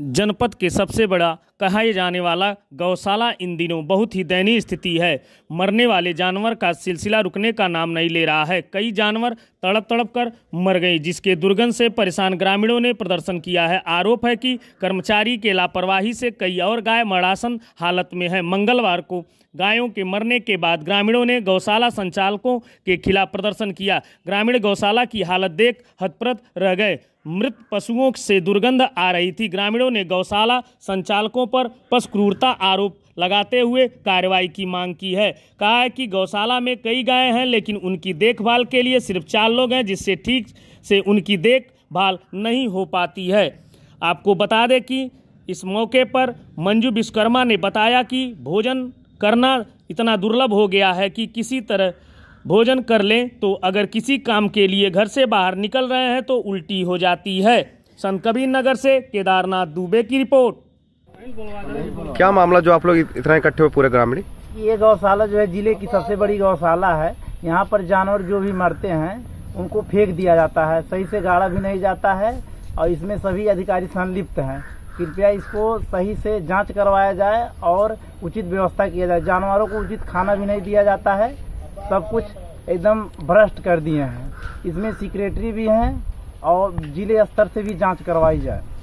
जनपद के सबसे बड़ा कहाए जाने वाला गौशाला इन दिनों बहुत ही दयनीय स्थिति है मरने वाले जानवर का सिलसिला रुकने का नाम नहीं ले रहा है कई जानवर तड़प तड़प कर मर गए जिसके दुर्गंध से परेशान ग्रामीणों ने प्रदर्शन किया है आरोप है कि कर्मचारी के लापरवाही से कई और गाय मड़ासन हालत में है मंगलवार को गायों के मरने के बाद ग्रामीणों ने गौशाला संचालकों के खिलाफ प्रदर्शन किया ग्रामीण गौशाला की हालत देख हतप्रत रह गए मृत पशुओं से दुर्गंध आ रही थी ग्रामीणों ने गौशाला संचालकों मालिकों पर पश क्रूरता आरोप लगाते हुए कार्रवाई की मांग की है कहा है कि गौशाला में कई गायें हैं लेकिन उनकी देखभाल के लिए सिर्फ चार लोग हैं जिससे ठीक से उनकी देखभाल नहीं हो पाती है आपको बता दें कि इस मौके पर मंजू विश्वकर्मा ने बताया कि भोजन करना इतना दुर्लभ हो गया है कि किसी तरह भोजन कर लें तो अगर किसी काम के लिए घर से बाहर निकल रहे हैं तो उल्टी हो जाती है संत कबीर नगर से केदारनाथ दुबे की रिपोर्ट क्या मामला जो आप लोग इतना इकट्ठे हुए पूरे ग्रामीण ये गौशाला जो है जिले की सबसे बड़ी गौशाला है यहाँ पर जानवर जो भी मरते हैं उनको फेंक दिया जाता है सही से गाड़ा भी नहीं जाता है और इसमें सभी अधिकारी संलिप्त हैं कृपया इसको सही से जांच करवाया जाए और उचित व्यवस्था किया जाए जानवरों को उचित खाना भी नहीं दिया जाता है सब कुछ एकदम भ्रष्ट कर दिए हैं इसमें सिक्रेटरी भी हैं और जिले स्तर से भी जाँच करवाई जाए